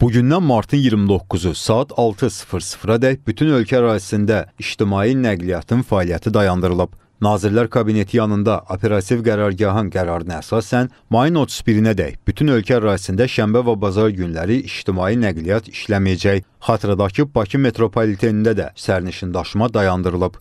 Bugündən martın 29-u saat 6:00-dək bütün ölkə ərazisində ictimai nəqliyyatın fəaliyyəti dayandırılıb. Nazirlər Kabineti yanında operativ qərargahın qərarına əsasən mayın 31-nədək bütün ölkə ərazisində şənbə və bazar günləri ictimai nəqliyyat işləməyəcək. Xatırladaq ki, Bakı metropolitenində də sərnişin daşıma dayandırılıb.